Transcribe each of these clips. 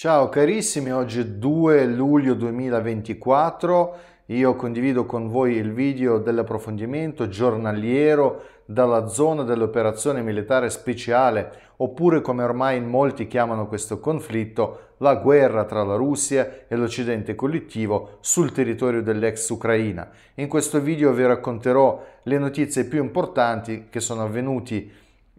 Ciao carissimi, oggi è 2 luglio 2024, io condivido con voi il video dell'approfondimento giornaliero dalla zona dell'operazione militare speciale, oppure come ormai in molti chiamano questo conflitto, la guerra tra la Russia e l'Occidente collettivo sul territorio dell'ex Ucraina. In questo video vi racconterò le notizie più importanti che sono avvenute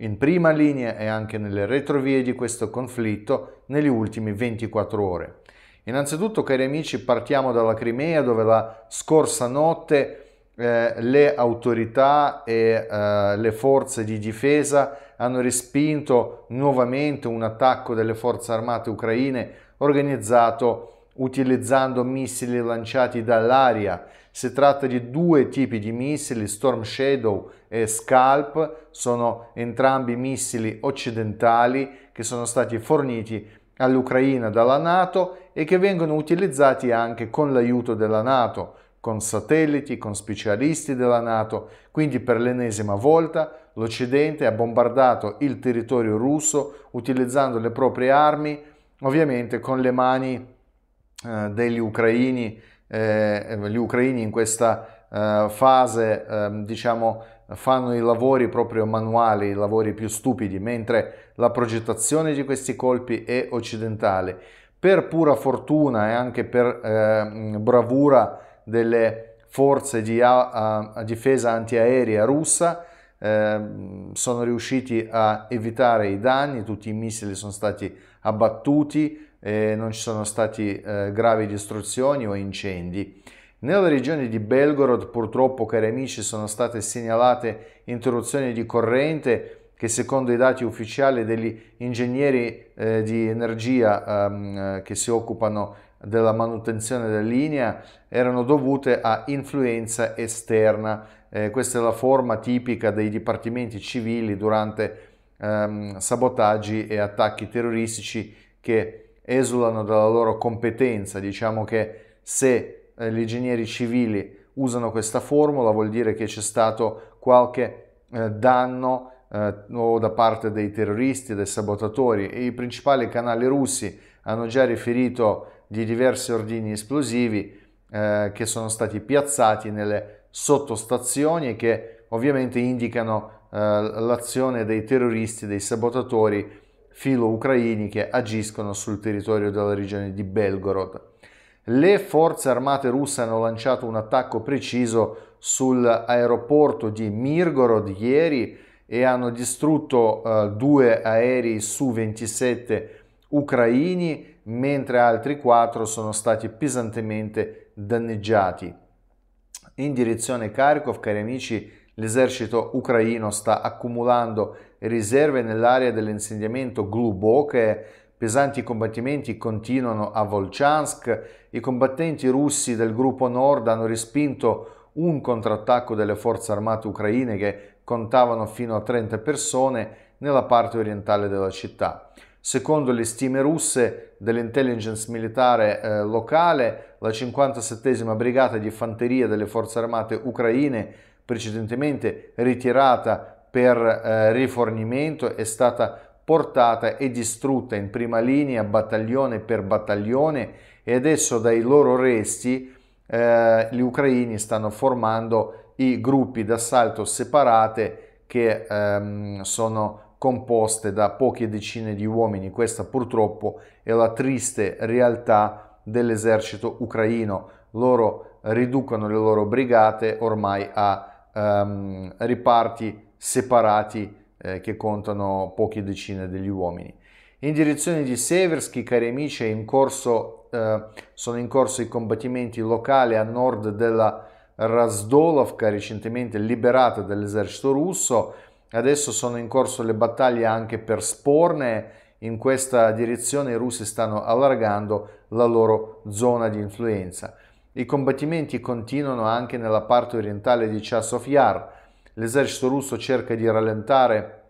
in prima linea e anche nelle retrovie di questo conflitto negli ultimi 24 ore. Innanzitutto, cari amici, partiamo dalla Crimea dove la scorsa notte eh, le autorità e eh, le forze di difesa hanno respinto nuovamente un attacco delle forze armate ucraine organizzato utilizzando missili lanciati dall'aria. Si tratta di due tipi di missili, Storm Shadow e Scalp, sono entrambi missili occidentali che sono stati forniti all'Ucraina dalla Nato e che vengono utilizzati anche con l'aiuto della Nato, con satelliti, con specialisti della Nato. Quindi per l'ennesima volta l'Occidente ha bombardato il territorio russo utilizzando le proprie armi, ovviamente con le mani eh, degli ucraini, eh, gli ucraini in questa eh, fase ehm, diciamo fanno i lavori proprio manuali, i lavori più stupidi, mentre la progettazione di questi colpi è occidentale. Per pura fortuna e anche per ehm, bravura delle forze di difesa antiaerea russa, ehm, sono riusciti a evitare i danni, tutti i missili sono stati abbattuti, eh, non ci sono stati eh, gravi distruzioni o incendi. Nella regione di Belgorod purtroppo, cari amici, sono state segnalate interruzioni di corrente che secondo i dati ufficiali degli ingegneri eh, di energia ehm, eh, che si occupano della manutenzione della linea erano dovute a influenza esterna. Eh, questa è la forma tipica dei dipartimenti civili durante ehm, sabotaggi e attacchi terroristici che esulano dalla loro competenza. Diciamo che se eh, gli ingegneri civili usano questa formula vuol dire che c'è stato qualche eh, danno eh, o da parte dei terroristi, dei sabotatori e i principali canali russi hanno già riferito di diversi ordini esplosivi eh, che sono stati piazzati nelle sottostazioni e che ovviamente indicano eh, l'azione dei terroristi, dei sabotatori filo-ucraini che agiscono sul territorio della regione di Belgorod. Le forze armate russe hanno lanciato un attacco preciso sull'aeroporto di Mirgorod ieri e hanno distrutto uh, due aerei su 27 ucraini, mentre altri quattro sono stati pesantemente danneggiati. In direzione Kharkov, cari amici, L'esercito ucraino sta accumulando riserve nell'area dell'insediamento Gluboche, pesanti combattimenti continuano a Volchansk, i combattenti russi del gruppo nord hanno respinto un contrattacco delle forze armate ucraine che contavano fino a 30 persone nella parte orientale della città. Secondo le stime russe dell'intelligence militare eh, locale, la 57 brigata di fanteria delle forze armate ucraine precedentemente ritirata per eh, rifornimento è stata portata e distrutta in prima linea battaglione per battaglione e adesso dai loro resti eh, gli ucraini stanno formando i gruppi d'assalto separate che ehm, sono composte da poche decine di uomini. Questa purtroppo è la triste realtà dell'esercito ucraino. Loro riducono le loro brigate ormai a um, riparti separati eh, che contano poche decine degli uomini. In direzione di Seversky, cari amici, in corso, eh, sono in corso i combattimenti locali a nord della Razdolovka, recentemente liberata dall'esercito russo. Adesso sono in corso le battaglie anche per Sporne. In questa direzione i russi stanno allargando la loro zona di influenza. I combattimenti continuano anche nella parte orientale di Chasov'Yar. L'esercito russo cerca di rallentare,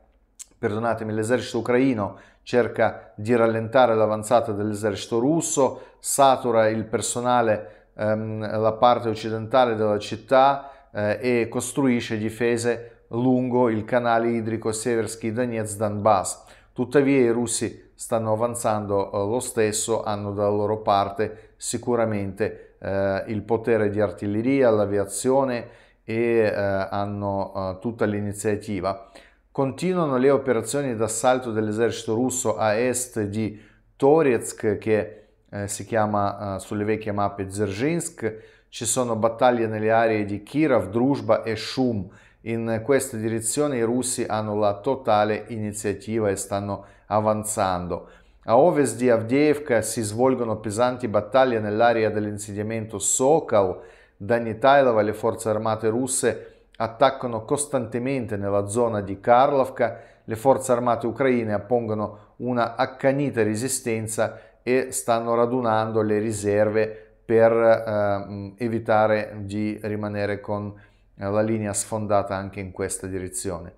perdonatemi, l'esercito ucraino cerca di rallentare l'avanzata dell'esercito russo, satura il personale ehm, la parte occidentale della città eh, e costruisce difese lungo il canale idrico Seversky Donetsk-Donbass. Tuttavia i russi stanno avanzando eh, lo stesso, hanno dalla loro parte sicuramente eh, il potere di artiglieria, l'aviazione e eh, hanno eh, tutta l'iniziativa. Continuano le operazioni d'assalto dell'esercito russo a est di Toretsk che eh, si chiama eh, sulle vecchie mappe Zerzhinsk, ci sono battaglie nelle aree di Kirov, Druzhba e Shum. In questa direzione i russi hanno la totale iniziativa e stanno avanzando. A ovest di Avdievka si svolgono pesanti battaglie nell'area dell'insediamento Sokal. Danitailova e le forze armate russe attaccano costantemente nella zona di Karlovka. Le forze armate ucraine appongono una accanita resistenza e stanno radunando le riserve per eh, evitare di rimanere con la linea sfondata anche in questa direzione.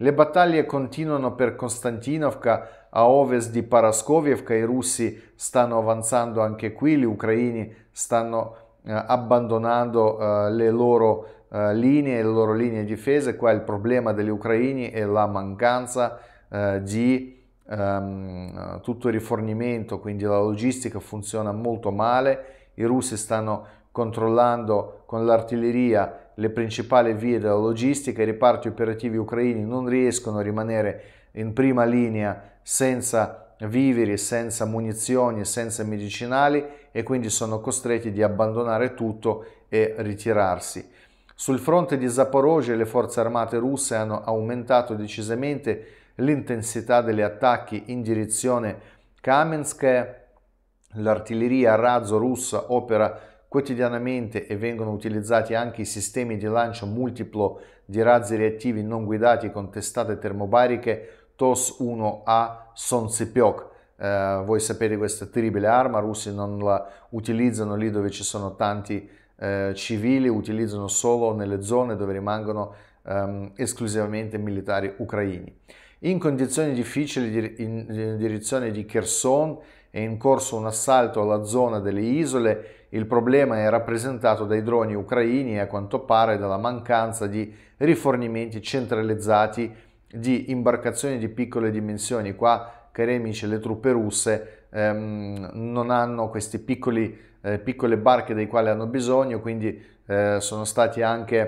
Le battaglie continuano per Konstantinovka a ovest di Paraskovivka, i russi stanno avanzando anche qui, gli ucraini stanno eh, abbandonando eh, le loro eh, linee, le loro linee di difesa. Qua il problema degli ucraini è la mancanza eh, di ehm, tutto il rifornimento, quindi la logistica funziona molto male, i russi stanno controllando con l'artiglieria le principali vie della logistica, i reparti operativi ucraini non riescono a rimanere in prima linea senza viveri, senza munizioni, senza medicinali e quindi sono costretti di abbandonare tutto e ritirarsi. Sul fronte di Zaporozhye le forze armate russe hanno aumentato decisamente l'intensità degli attacchi in direzione Kamensk, l'artiglieria a razzo russa opera quotidianamente e vengono utilizzati anche i sistemi di lancio multiplo di razzi reattivi non guidati con testate termobariche TOS-1A Sonsipiok. Eh, voi sapete questa terribile arma, i russi non la utilizzano lì dove ci sono tanti eh, civili, utilizzano solo nelle zone dove rimangono ehm, esclusivamente militari ucraini. In condizioni difficili in, in direzione di Kherson è in corso un assalto alla zona delle isole, il problema è rappresentato dai droni ucraini e a quanto pare dalla mancanza di rifornimenti centralizzati di imbarcazioni di piccole dimensioni. Qua, cari amici, le truppe russe ehm, non hanno queste eh, piccole barche dei quali hanno bisogno, quindi eh, sono stati anche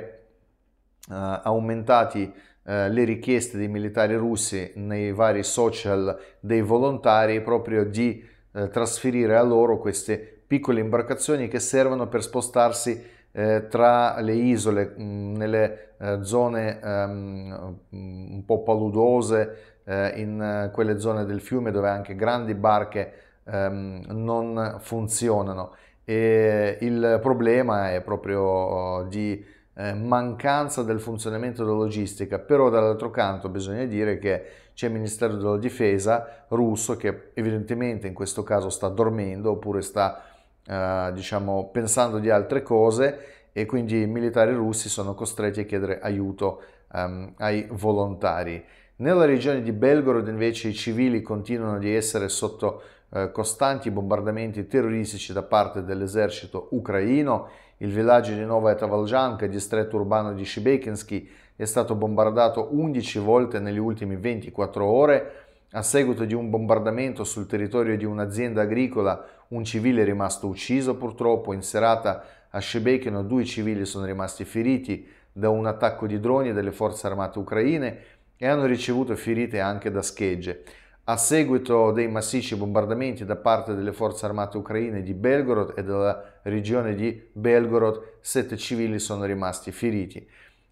eh, aumentati eh, le richieste dei militari russi nei vari social dei volontari proprio di eh, trasferire a loro queste piccole imbarcazioni che servono per spostarsi eh, tra le isole, mh, mm, nelle eh, zone um, un po' paludose, eh, in eh, quelle zone del fiume dove anche grandi barche um, non funzionano. E il problema è proprio di eh, mancanza del funzionamento della logistica, però dall'altro canto bisogna dire che c'è il Ministero della Difesa russo che evidentemente in questo caso sta dormendo oppure sta eh, diciamo, pensando di altre cose e quindi i militari russi sono costretti a chiedere aiuto ehm, ai volontari. Nella regione di Belgorod invece i civili continuano di essere sotto eh, costanti bombardamenti terroristici da parte dell'esercito ucraino il villaggio di Novaya Tavaljanka, distretto urbano di Shibekensky, è stato bombardato 11 volte negli ultimi 24 ore a seguito di un bombardamento sul territorio di un'azienda agricola, un civile è rimasto ucciso purtroppo. In serata a Shebekino due civili sono rimasti feriti da un attacco di droni delle forze armate ucraine e hanno ricevuto ferite anche da schegge. a seguito dei massicci bombardamenti da parte delle forze armate ucraine di Belgorod e della regione di Belgorod, sette civili sono rimasti feriti.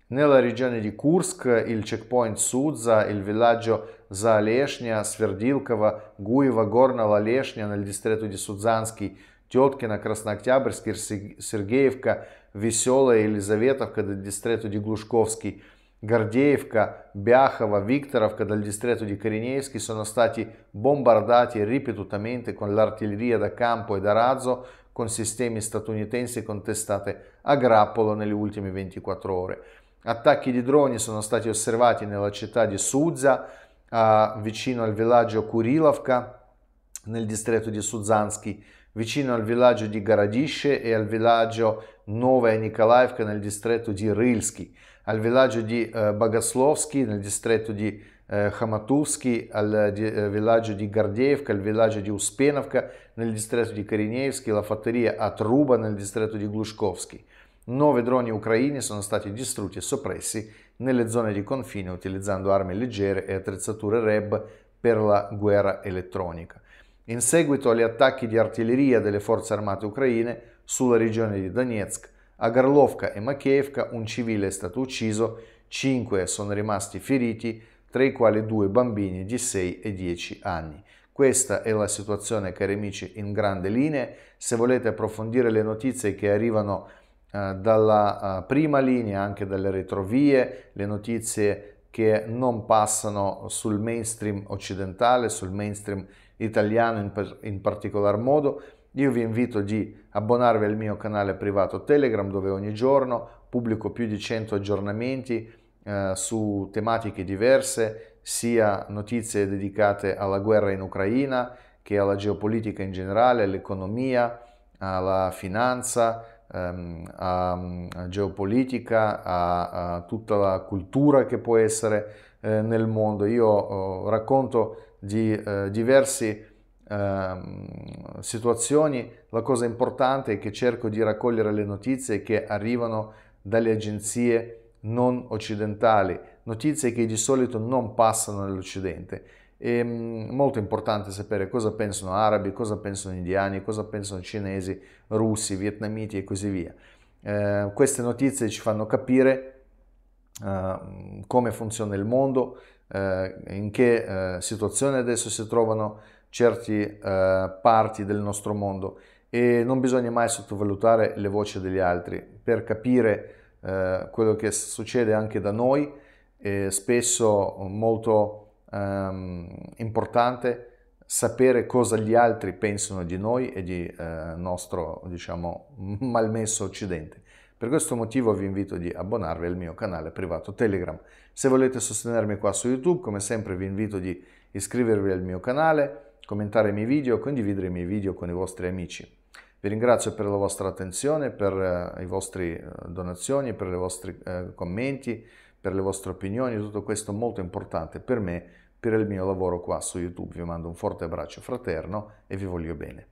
Nella regione di Kursk, il checkpoint Suzza, il villaggio Zaleshnia, Sverdilkova, Guiva, Gorna, Laleshnia nel distretto di Suzzansky, Теткина, Краснооктябрьский, Сергеевка, Веселая, Елизаветовка, дистрету Деглушковский – Gardievka, Biachava, Viktorovka dal distretto di Kerinevski sono stati bombardati ripetutamente con l'artiglieria da campo e da razzo con sistemi statunitensi contestate a grappolo nelle ultime 24 ore. Attacchi di droni sono stati osservati nella città di Suzza, eh, vicino al villaggio Kurilovka, nel distretto di Suzansky, vicino al villaggio di Garadisce e al villaggio Novaya Nikolaevka nel distretto di Rilski al villaggio di eh, Bogoslovsky, nel distretto di Хаматовский, eh, al eh, villaggio di Gardievka, al villaggio di Uspenovka, nel distretto di Karinevsky, la fattoria a Truba, nel distretto di Glushkovsky. Nove droni ucraini sono stati distrutti e soppressi nelle zone di confine utilizzando armi leggere e attrezzature REB per la guerra elettronica. In seguito agli attacchi di artiglieria delle forze armate ucraine sulla regione di Donetsk, a Garlovka e Makievka un civile è stato ucciso, 5 sono rimasti feriti, tra i quali due bambini di 6 e 10 anni. Questa è la situazione, cari amici, in grande linea. Se volete approfondire le notizie che arrivano eh, dalla eh, prima linea, anche dalle retrovie, le notizie che non passano sul mainstream occidentale, sul mainstream italiano in, per, in particolar modo, io vi invito di abbonarvi al mio canale privato Telegram dove ogni giorno pubblico più di 100 aggiornamenti eh, su tematiche diverse, sia notizie dedicate alla guerra in Ucraina che alla geopolitica in generale, all'economia, alla finanza, ehm, a, a, geopolitica, a, a, tutta la cultura che può essere eh, nel mondo. Io eh, racconto di eh, diversi Ehm, situazioni, la cosa importante è che cerco di raccogliere le notizie che arrivano dalle agenzie non occidentali, notizie che di solito non passano nell'Occidente. È ehm, molto importante sapere cosa pensano arabi, cosa pensano indiani, cosa pensano cinesi, russi, vietnamiti e così via. Eh, queste notizie ci fanno capire eh, come funziona il mondo, eh, in che eh, situazione adesso si trovano certe eh, parti del nostro mondo e non bisogna mai sottovalutare le voci degli altri per capire eh, quello che succede anche da noi è spesso molto ehm, importante sapere cosa gli altri pensano di noi e di eh, nostro diciamo malmesso occidente per questo motivo vi invito di abbonarvi al mio canale privato telegram se volete sostenermi qua su youtube come sempre vi invito di iscrivervi al mio canale commentare i miei video, condividere i miei video con i vostri amici. Vi ringrazio per la vostra attenzione, per eh, i vostri eh, donazioni, per i vostri eh, commenti, per le vostre opinioni, tutto questo molto importante per me, per il mio lavoro qua su YouTube. Vi mando un forte abbraccio fraterno e vi voglio bene.